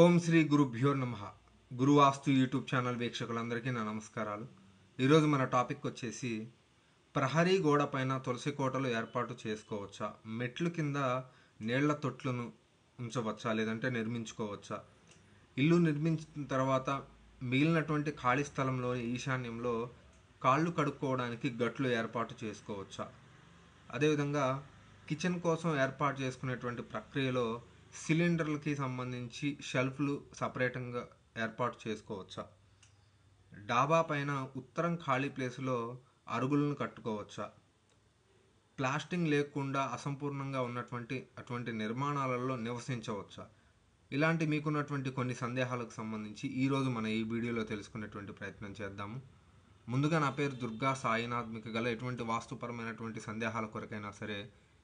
ఓం శ్రీ గురుభ్యో నమ గురువాస్తు YouTube channel వీక్షకులందరికీ నా నమస్కారాలు ఈరోజు మన టాపిక్ వచ్చేసి ప్రహరీ గోడ పైన తులసి కోటలు ఏర్పాటు చేసుకోవచ్చా మెట్లు కింద నీళ్ల తొట్లను ఉంచవచ్చా లేదంటే నిర్మించుకోవచ్చా ఇల్లు నిర్మించిన తర్వాత మిగిలినటువంటి ఖాళీ స్థలంలో ఈశాన్యంలో కాళ్ళు కడుక్కోవడానికి గట్లు ఏర్పాటు చేసుకోవచ్చా అదేవిధంగా కిచెన్ కోసం ఏర్పాటు చేసుకునేటువంటి ప్రక్రియలో సిలిండర్లకి సంబంధించి షెల్ఫ్లు సపరేటంగా ఏర్పాటు చేసుకోవచ్చా డాబా పైన ఉత్తరం ఖాళీ ప్లేసులో అరుగులను కట్టుకోవచ్చా ప్లాస్టింగ్ లేకుండా అసంపూర్ణంగా ఉన్నటువంటి అటువంటి నిర్మాణాలలో నివసించవచ్చా ఇలాంటి మీకున్నటువంటి కొన్ని సందేహాలకు సంబంధించి ఈరోజు మన ఈ వీడియోలో తెలుసుకునేటువంటి ప్రయత్నం చేద్దాము ముందుగా నా పేరు దుర్గా సాయినాథ్ మీకు గల ఎటువంటి వాస్తుపరమైనటువంటి సందేహాల కొరకైనా సరే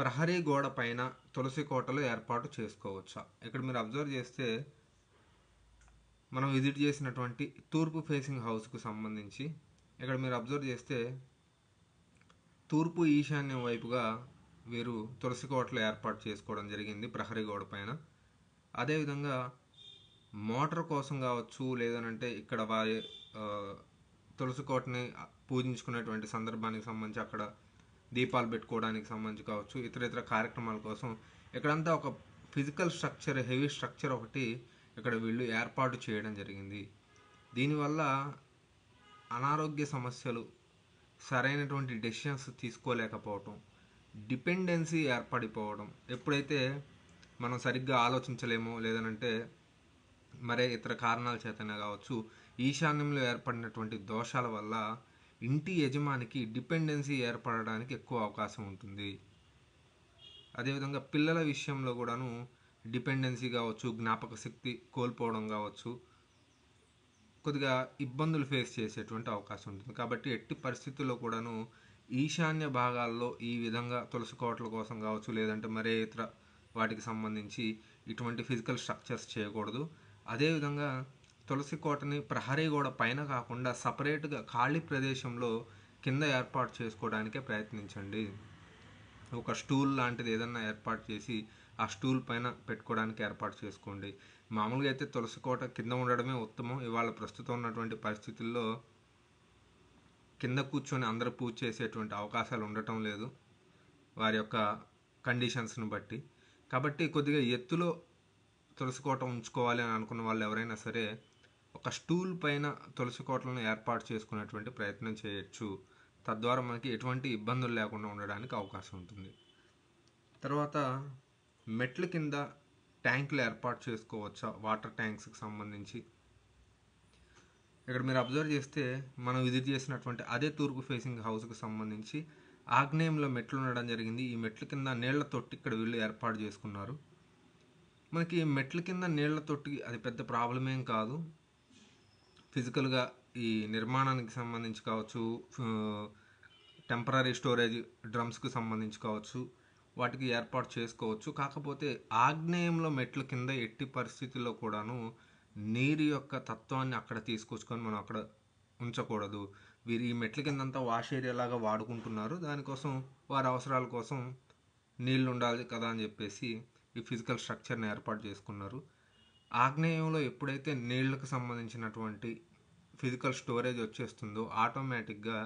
ప్రహరీ గోడ పైన తులసి కోటలు ఏర్పాటు చేసుకోవచ్చా ఇక్కడ మీరు అబ్జర్వ్ చేస్తే మనం విజిట్ చేసినటువంటి తూర్పు ఫేసింగ్ హౌస్కు సంబంధించి ఇక్కడ మీరు అబ్జర్వ్ చేస్తే తూర్పు ఈశాన్యం వైపుగా వీరు తులసి కోటలు ఏర్పాటు చేసుకోవడం జరిగింది ప్రహరీ గోడ పైన అదేవిధంగా మోటార్ కోసం కావచ్చు లేదనంటే ఇక్కడ వారి తులసి కోటని పూజించుకునేటువంటి సందర్భానికి సంబంధించి అక్కడ దీపాలు పెట్టుకోవడానికి సంబంధించి కావచ్చు ఇతర ఇతర కార్యక్రమాల కోసం ఇక్కడంతా ఒక ఫిజికల్ స్ట్రక్చర్ హెవీ స్ట్రక్చర్ ఒకటి ఇక్కడ వీళ్ళు ఏర్పాటు చేయడం జరిగింది దీనివల్ల అనారోగ్య సమస్యలు సరైనటువంటి డెసిషన్స్ తీసుకోలేకపోవటం డిపెండెన్సీ ఏర్పడిపోవడం ఎప్పుడైతే మనం సరిగ్గా ఆలోచించలేమో లేదనంటే మరే ఇతర కారణాల చేతనే కావచ్చు ఈశాన్యంలో ఏర్పడినటువంటి దోషాల వల్ల ఇంటి యజమానికి డిపెండెన్సీ ఏర్పడడానికి ఎక్కువ అవకాశం ఉంటుంది అదేవిధంగా పిల్లల విషయంలో కూడాను డిపెండెన్సీ కావచ్చు జ్ఞాపక శక్తి కోల్పోవడం కావచ్చు కొద్దిగా ఇబ్బందులు ఫేస్ చేసేటువంటి అవకాశం ఉంటుంది కాబట్టి ఎట్టి పరిస్థితుల్లో కూడాను ఈశాన్య భాగాల్లో ఈ విధంగా తులసి కోటల కోసం కావచ్చు లేదంటే మరే ఇతర వాటికి సంబంధించి ఇటువంటి ఫిజికల్ స్ట్రక్చర్స్ చేయకూడదు అదేవిధంగా తులసి కోటని ప్రహరీ గోడ పైన కాకుండా సపరేట్గా ఖాళీ ప్రదేశంలో కింద ఏర్పాటు చేసుకోవడానికే ప్రయత్నించండి ఒక స్టూల్ లాంటిది ఏదన్నా ఏర్పాటు చేసి ఆ స్టూల్ పైన పెట్టుకోవడానికి ఏర్పాటు చేసుకోండి మామూలుగా అయితే తులసి కోట కింద ఉండడమే ఉత్తమం ఇవాళ ప్రస్తుతం ఉన్నటువంటి పరిస్థితుల్లో కింద కూర్చొని అందరూ పూజ చేసేటువంటి అవకాశాలు ఉండటం లేదు వారి యొక్క కండిషన్స్ని బట్టి కాబట్టి కొద్దిగా ఎత్తులో తులసి కోట ఉంచుకోవాలి అని అనుకున్న వాళ్ళు ఎవరైనా సరే ఒక స్టూల్ పైన తులసి కోటలను ఏర్పాటు చేసుకునేటువంటి ప్రయత్నం చేయొచ్చు తద్వారా మనకి ఎటువంటి ఇబ్బందులు లేకుండా ఉండడానికి అవకాశం ఉంటుంది తర్వాత మెట్ల కింద ట్యాంకులు ఏర్పాటు చేసుకోవచ్చా వాటర్ ట్యాంక్స్కి సంబంధించి ఇక్కడ మీరు అబ్జర్వ్ చేస్తే మనం విజిట్ చేసినటువంటి అదే తూర్పు ఫేసింగ్ హౌస్కి సంబంధించి ఆగ్నేయంలో మెట్లు ఉండడం జరిగింది ఈ మెట్ల కింద నీళ్ల తొట్టి ఇక్కడ వీళ్ళు ఏర్పాటు చేసుకున్నారు మనకి మెట్ల కింద నీళ్ల తొట్టి అది పెద్ద ప్రాబ్లం ఏం కాదు ఫిజికల్గా ఈ నిర్మాణానికి సంబంధించి కావచ్చు టెంపరీ స్టోరేజ్ డ్రమ్స్కి సంబంధించి కావచ్చు వాటికి ఏర్పాటు చేసుకోవచ్చు కాకపోతే ఆగ్నేయంలో మెట్ల కింద ఎట్టి పరిస్థితుల్లో కూడాను నీరు యొక్క తత్వాన్ని అక్కడ తీసుకొచ్చుకొని మనం అక్కడ ఉంచకూడదు వీరు ఈ మెట్ల కిందంతా వాష్ ఏరియాలాగా వాడుకుంటున్నారు దానికోసం వారి అవసరాల కోసం నీళ్ళు ఉండాలి కదా అని చెప్పేసి ఈ ఫిజికల్ స్ట్రక్చర్ని ఏర్పాటు చేసుకున్నారు ఆగ్నేయంలో ఎప్పుడైతే నీళ్లకు సంబంధించినటువంటి ఫిజికల్ స్టోరేజ్ వచ్చేస్తుందో ఆటోమేటిక్గా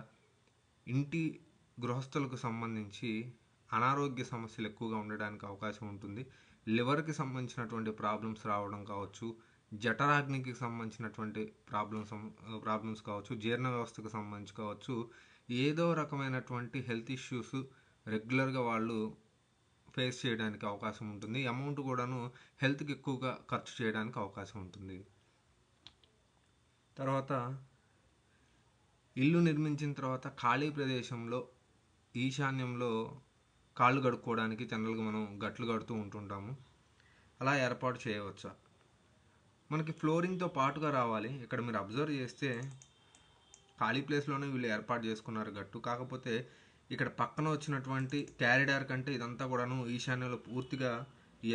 ఇంటి గృహస్థులకు సంబంధించి అనారోగ్య సమస్యలు ఎక్కువగా ఉండడానికి అవకాశం ఉంటుంది లివర్కి సంబంధించినటువంటి ప్రాబ్లమ్స్ రావడం కావచ్చు జఠరాగ్నికి సంబంధించినటువంటి ప్రాబ్లమ్స్ ప్రాబ్లమ్స్ కావచ్చు జీర్ణ వ్యవస్థకు సంబంధించి కావచ్చు ఏదో రకమైనటువంటి హెల్త్ ఇష్యూస్ రెగ్యులర్గా వాళ్ళు ఫేస్ చేయడానికి అవకాశం ఉంటుంది అమౌంట్ కూడాను హెల్త్కి ఎక్కువగా ఖర్చు చేయడానికి అవకాశం ఉంటుంది తర్వాత ఇల్లు నిర్మించిన తర్వాత ఖాళీ ప్రదేశంలో ఈశాన్యంలో కాళ్ళు కడుక్కోవడానికి జనరల్గా మనం గట్లు కడుతూ ఉంటుంటాము అలా ఏర్పాటు చేయవచ్చు మనకి ఫ్లోరింగ్తో పాటుగా రావాలి ఇక్కడ మీరు అబ్జర్వ్ చేస్తే ఖాళీ ప్లేస్లోనే వీళ్ళు ఏర్పాటు చేసుకున్నారు గట్టు కాకపోతే ఇక్కడ పక్కన వచ్చినటువంటి క్యారిడార్ కంటే ఇదంతా కూడాను ఈశాన్యంలో పూర్తిగా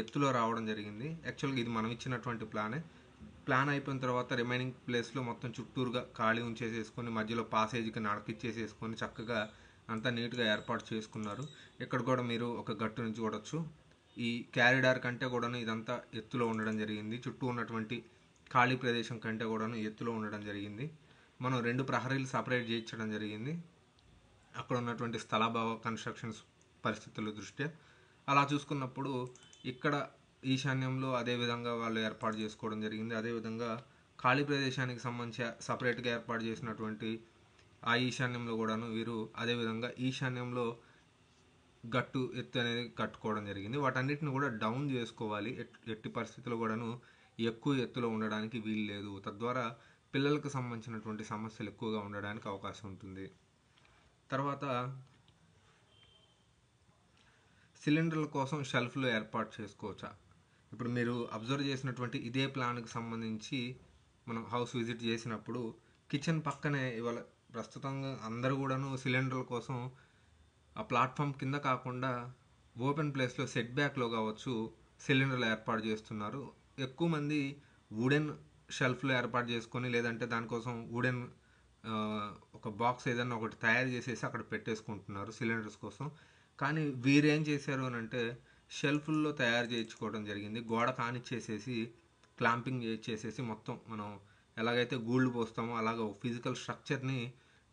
ఎత్తులో రావడం జరిగింది యాక్చువల్గా ఇది మనం ఇచ్చినటువంటి ప్లానే ప్లాన్ అయిపోయిన తర్వాత రిమైనింగ్ ప్లేస్లో మొత్తం చుట్టూరుగా ఖాళీ ఉంచేసేసుకొని మధ్యలో పాసేజ్కి నడకిచ్చేసేసుకొని చక్కగా అంతా నీట్గా ఏర్పాటు చేసుకున్నారు ఇక్కడ కూడా మీరు ఒక గట్టు నుంచి చూడొచ్చు ఈ క్యారిడార్ కంటే కూడాను ఇదంతా ఎత్తులో ఉండడం జరిగింది చుట్టూ ఉన్నటువంటి ఖాళీ ప్రదేశం కంటే కూడాను ఎత్తులో ఉండడం జరిగింది మనం రెండు ప్రహరీలు సపరేట్ చేయించడం జరిగింది అక్కడ ఉన్నటువంటి స్థలాభావ కన్స్ట్రక్షన్స్ పరిస్థితుల దృష్ట్యా అలా చూసుకున్నప్పుడు ఇక్కడ ఈశాన్యంలో అదేవిధంగా వాళ్ళు ఏర్పాటు చేసుకోవడం జరిగింది అదేవిధంగా ఖాళీ ప్రదేశానికి సంబంధించి సపరేట్గా ఏర్పాటు చేసినటువంటి ఆ ఈశాన్యంలో కూడాను వీరు అదేవిధంగా ఈశాన్యంలో గట్టు ఎత్తు అనేది కట్టుకోవడం జరిగింది వాటన్నిటిని కూడా డౌన్ చేసుకోవాలి ఎట్టి పరిస్థితుల్లో కూడాను ఎక్కువ ఎత్తులో ఉండడానికి వీలు లేదు తద్వారా పిల్లలకు సంబంధించినటువంటి సమస్యలు ఎక్కువగా ఉండడానికి అవకాశం ఉంటుంది తర్వాత సిలిండర్ల కోసం షెల్ఫ్లు ఏర్పాటు చేసుకోవచ్చా ఇప్పుడు మీరు అబ్జర్వ్ చేసినటువంటి ఇదే ప్లాన్కి సంబంధించి మనం హౌస్ విజిట్ చేసినప్పుడు కిచెన్ పక్కనే ఇవాళ ప్రస్తుతంగా అందరూ కూడాను సిలిండర్ల కోసం ఆ ప్లాట్ఫామ్ కింద కాకుండా ఓపెన్ ప్లేస్లో సెట్ బ్యాక్లో కావచ్చు సిలిండర్లు ఏర్పాటు చేస్తున్నారు ఎక్కువ మంది వుడెన్ షెల్ఫ్లు ఏర్పాటు చేసుకొని లేదంటే దానికోసం వుడెన్ ఒక బాక్స్ ఏదైనా ఒకటి తయారు చేసేసి అక్కడ పెట్టేసుకుంటున్నారు సిలిండర్స్ కోసం కానీ వీరేం చేశారు అని అంటే షెల్ఫుల్లో తయారు చేయించుకోవడం జరిగింది గోడ కానిచ్చేసేసి క్లాంపింగ్ చేసేసి మొత్తం మనం ఎలాగైతే గూళ్ళు పోస్తామో అలాగే ఒక ఫిజికల్ స్ట్రక్చర్ని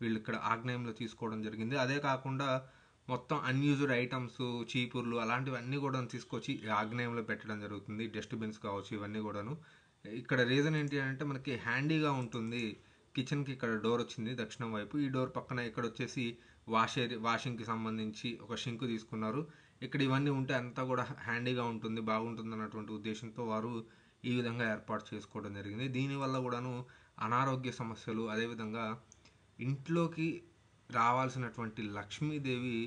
వీళ్ళు ఇక్కడ ఆగ్నేయంలో తీసుకోవడం జరిగింది అదే కాకుండా మొత్తం అన్యూజ్డ్ ఐటమ్స్ చీపుర్లు అలాంటివన్నీ కూడా తీసుకొచ్చి ఆగ్నేయంలో పెట్టడం జరుగుతుంది డస్ట్బిన్స్ కావచ్చు ఇవన్నీ కూడాను ఇక్కడ రీజన్ ఏంటి అంటే మనకి హ్యాండీగా ఉంటుంది కిచెన్కి ఇక్కడ డోర్ వచ్చింది దక్షిణం వైపు ఈ డోర్ పక్కన ఇక్కడ వచ్చేసి వాష్ ఏరియా వాషింగ్కి సంబంధించి ఒక షింక్ తీసుకున్నారు ఇక్కడ ఇవన్నీ ఉంటే అంతా కూడా హ్యాండీగా ఉంటుంది బాగుంటుంది అన్నటువంటి ఉద్దేశంతో వారు ఈ విధంగా ఏర్పాటు చేసుకోవడం జరిగింది దీనివల్ల కూడాను అనారోగ్య సమస్యలు అదేవిధంగా ఇంట్లోకి రావాల్సినటువంటి లక్ష్మీదేవి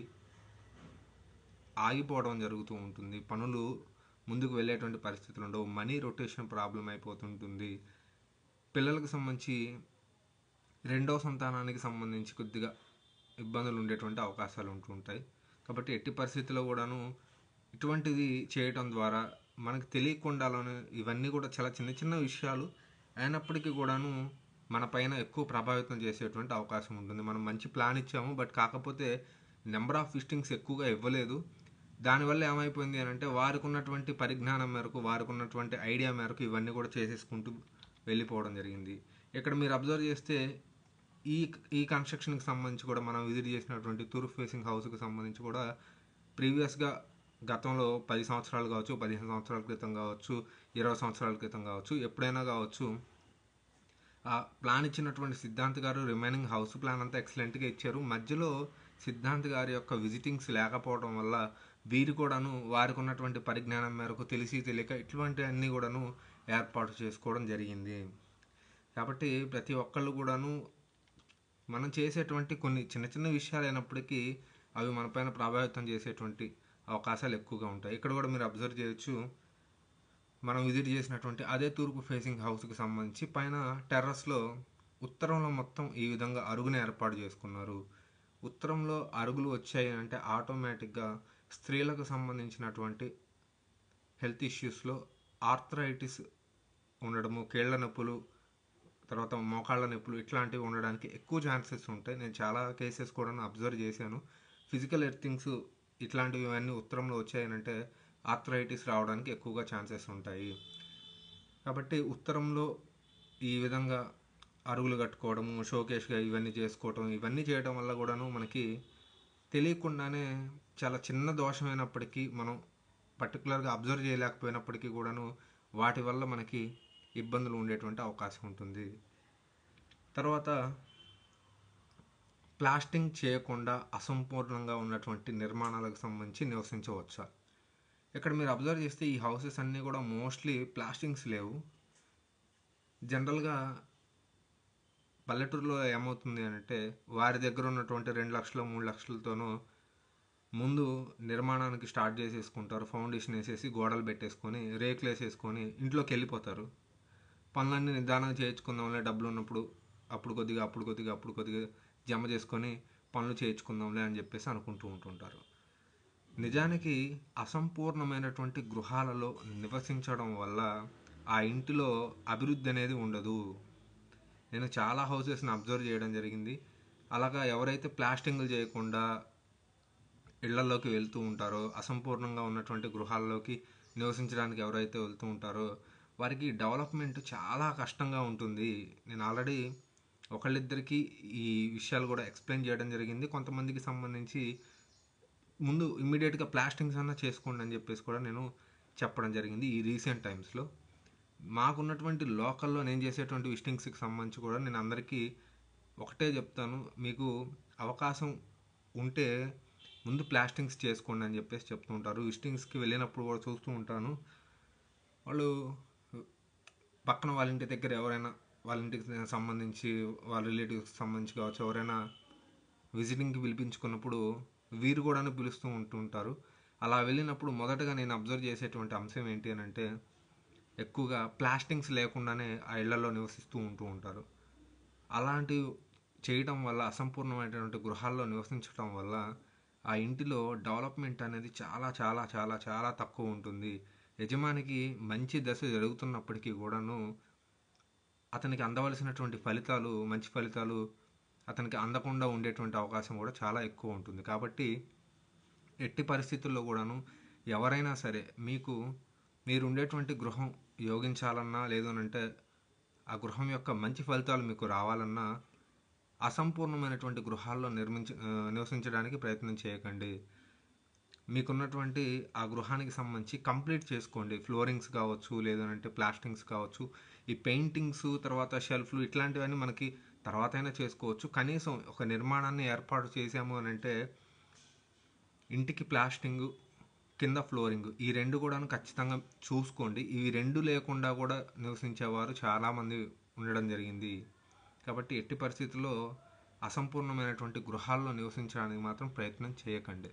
ఆగిపోవడం జరుగుతూ ఉంటుంది పనులు ముందుకు వెళ్ళేటువంటి పరిస్థితులు ఉండవు మనీ రొటేషన్ ప్రాబ్లం అయిపోతుంటుంది పిల్లలకు సంబంధించి రెండో సంతానానికి సంబంధించి కొద్దిగా ఇబ్బందులు ఉండేటువంటి అవకాశాలు ఉంటుంటాయి కాబట్టి ఎట్టి పరిస్థితిలో కూడాను ఇటువంటిది చేయటం ద్వారా మనకు తెలియకుండాలోనే ఇవన్నీ కూడా చాలా చిన్న చిన్న విషయాలు అయినప్పటికీ కూడాను మన పైన ఎక్కువ ప్రభావితం చేసేటువంటి అవకాశం ఉంటుంది మనం మంచి ప్లాన్ ఇచ్చాము బట్ కాకపోతే నెంబర్ ఆఫ్ ఫిస్టింగ్స్ ఎక్కువగా ఇవ్వలేదు దానివల్ల ఏమైపోయింది అని అంటే వారికి ఉన్నటువంటి పరిజ్ఞానం మేరకు వారికి ఉన్నటువంటి ఐడియా మేరకు ఇవన్నీ కూడా చేసేసుకుంటూ వెళ్ళిపోవడం జరిగింది ఇక్కడ మీరు అబ్జర్వ్ చేస్తే ఈ ఈ కన్స్ట్రక్షన్కి సంబంధించి కూడా మనం విజిట్ చేసినటువంటి తూర్పు ఫేసింగ్ హౌస్కి సంబంధించి కూడా ప్రీవియస్గా గతంలో పది సంవత్సరాలు కావచ్చు పదిహేను సంవత్సరాల క్రితం కావచ్చు ఇరవై సంవత్సరాల క్రితం కావచ్చు ఎప్పుడైనా కావచ్చు ఆ ప్లాన్ ఇచ్చినటువంటి సిద్ధాంత్ గారు రిమైనింగ్ హౌస్ ప్లాన్ అంతా ఎక్సలెంట్గా ఇచ్చారు మధ్యలో సిద్ధాంత్ గారి యొక్క విజిటింగ్స్ లేకపోవడం వల్ల వీరు కూడాను వారికి ఉన్నటువంటి పరిజ్ఞానం మేరకు తెలిసి తెలియక ఇటువంటివన్నీ కూడాను ఏర్పాటు చేసుకోవడం జరిగింది కాబట్టి ప్రతి ఒక్కళ్ళు కూడాను మనం చేసేటువంటి కొన్ని చిన్న చిన్న విషయాలు అయినప్పటికీ అవి మనపైన ప్రభావితం చేసేటువంటి అవకాశాలు ఎక్కువగా ఉంటాయి ఇక్కడ కూడా మీరు అబ్జర్వ్ చేయొచ్చు మనం విజిట్ చేసినటువంటి అదే తూర్పు ఫేసింగ్ హౌస్కి సంబంధించి పైన టెర్రస్లో ఉత్తరంలో మొత్తం ఈ విధంగా అరుగును ఏర్పాటు చేసుకున్నారు ఉత్తరంలో అరుగులు వచ్చాయి అంటే ఆటోమేటిక్గా స్త్రీలకు సంబంధించినటువంటి హెల్త్ ఇష్యూస్లో ఆర్థరైటిస్ ఉండడము కీళ్ల నొప్పులు తర్వాత మోకాళ్ళ నొప్పులు ఇట్లాంటివి ఉండడానికి ఎక్కువ ఛాన్సెస్ ఉంటాయి నేను చాలా కేసెస్ కూడా అబ్జర్వ్ చేశాను ఫిజికల్ ఎర్థింగ్స్ ఇట్లాంటివి ఇవన్నీ ఉత్తరంలో వచ్చాయనంటే ఆర్థరైటిస్ రావడానికి ఎక్కువగా ఛాన్సెస్ ఉంటాయి కాబట్టి ఉత్తరంలో ఈ విధంగా అరుగులు కట్టుకోవడము షోకేష్గా ఇవన్నీ చేసుకోవటం ఇవన్నీ చేయడం వల్ల కూడాను మనకి తెలియకుండానే చాలా చిన్న దోషమైనప్పటికీ మనం పర్టికులర్గా అబ్జర్వ్ చేయలేకపోయినప్పటికీ కూడాను వాటి వల్ల మనకి ఇబ్బందులు ఉండేటువంటి అవకాశం ఉంటుంది తర్వాత ప్లాస్టింగ్ చేయకుండా అసంపూర్ణంగా ఉన్నటువంటి నిర్మాణాలకు సంబంధించి నివసించవచ్చా ఇక్కడ మీరు అబ్జర్వ్ చేస్తే ఈ హౌసెస్ అన్నీ కూడా మోస్ట్లీ ప్లాస్టింగ్స్ లేవు జనరల్గా పల్లెటూరులో ఏమవుతుంది అంటే వారి దగ్గర ఉన్నటువంటి రెండు లక్షలు మూడు లక్షలతోనూ ముందు నిర్మాణానికి స్టార్ట్ చేసేసుకుంటారు ఫౌండేషన్ వేసేసి గోడలు పెట్టేసుకొని రేకులు వేసేసుకొని ఇంట్లోకి వెళ్ళిపోతారు పనులన్నీ నిదానంగా చేయించుకుందాంలే డబ్బులు ఉన్నప్పుడు అప్పుడు కొద్దిగా అప్పుడు కొద్దిగా అప్పుడు కొద్దిగా జమ చేసుకొని పనులు చేయించుకుందాంలే అని చెప్పేసి అనుకుంటూ ఉంటుంటారు నిజానికి అసంపూర్ణమైనటువంటి గృహాలలో నివసించడం వల్ల ఆ ఇంటిలో అభివృద్ధి అనేది ఉండదు నేను చాలా హౌసెస్ని అబ్జర్వ్ చేయడం జరిగింది అలాగా ఎవరైతే ప్లాస్టింగ్లు చేయకుండా ఇళ్లలోకి వెళ్తూ ఉంటారో అసంపూర్ణంగా ఉన్నటువంటి గృహాల్లోకి నివసించడానికి ఎవరైతే వెళ్తూ ఉంటారో వారికి డెవలప్మెంట్ చాలా కష్టంగా ఉంటుంది నేను ఆల్రెడీ ఒకళ్ళిద్దరికి ఈ విషయాలు కూడా ఎక్స్ప్లెయిన్ చేయడం జరిగింది కొంతమందికి సంబంధించి ముందు ఇమ్మీడియట్గా ప్లాస్టింగ్స్ అన్న చేసుకోండి అని చెప్పేసి కూడా నేను చెప్పడం జరిగింది ఈ రీసెంట్ టైమ్స్లో మాకున్నటువంటి లోకల్లో నేను చేసేటువంటి విస్టింగ్స్కి సంబంధించి కూడా నేను అందరికీ ఒకటే చెప్తాను మీకు అవకాశం ఉంటే ముందు ప్లాస్టింగ్స్ చేసుకోండి అని చెప్పేసి చెప్తూ ఉంటారు విస్టింగ్స్కి వెళ్ళినప్పుడు కూడా చూస్తూ ఉంటాను వాళ్ళు పక్కన వాళ్ళ ఇంటి దగ్గర ఎవరైనా వాళ్ళ ఇంటికి సంబంధించి వాళ్ళ రిలేటివ్స్కి సంబంధించి కావచ్చు ఎవరైనా విజిటింగ్కి పిలిపించుకున్నప్పుడు వీరు కూడా పిలుస్తూ ఉంటుంటారు అలా వెళ్ళినప్పుడు మొదటగా నేను అబ్జర్వ్ చేసేటువంటి అంశం ఏంటి అని అంటే ఎక్కువగా ప్లాస్టింగ్స్ లేకుండానే ఆ ఇళ్లలో నివసిస్తూ ఉంటూ ఉంటారు అలాంటివి చేయడం వల్ల అసంపూర్ణమైనటువంటి గృహాల్లో నివసించడం వల్ల ఆ ఇంటిలో డెవలప్మెంట్ అనేది చాలా చాలా చాలా చాలా తక్కువ ఉంటుంది యజమానికి మంచి దశ జరుగుతున్నప్పటికీ కూడాను అతనికి అందవలసినటువంటి ఫలితాలు మంచి ఫలితాలు అతనికి అందకుండా ఉండేటువంటి అవకాశం కూడా చాలా ఎక్కువ ఉంటుంది కాబట్టి ఎట్టి పరిస్థితుల్లో కూడాను ఎవరైనా సరే మీకు మీరు ఉండేటువంటి గృహం యోగించాలన్నా లేదనంటే ఆ గృహం యొక్క మంచి ఫలితాలు మీకు రావాలన్నా అసంపూర్ణమైనటువంటి గృహాల్లో నిర్మించ నివసించడానికి ప్రయత్నం చేయకండి మీకున్నటువంటి ఆ గృహానికి సంబంధించి కంప్లీట్ చేసుకోండి ఫ్లోరింగ్స్ కావచ్చు లేదంటే ప్లాస్టింగ్స్ కావచ్చు ఈ పెయింటింగ్స్ తర్వాత షెల్ఫ్లు ఇట్లాంటివన్నీ మనకి తర్వాత అయినా చేసుకోవచ్చు కనీసం ఒక నిర్మాణాన్ని ఏర్పాటు చేసాము అని అంటే ఇంటికి ప్లాస్టింగ్ కింద ఫ్లోరింగ్ ఈ రెండు కూడాను ఖచ్చితంగా చూసుకోండి ఇవి రెండు లేకుండా కూడా నివసించేవారు చాలామంది ఉండడం జరిగింది కాబట్టి ఎట్టి పరిస్థితుల్లో అసంపూర్ణమైనటువంటి గృహాల్లో నివసించడానికి మాత్రం ప్రయత్నం చేయకండి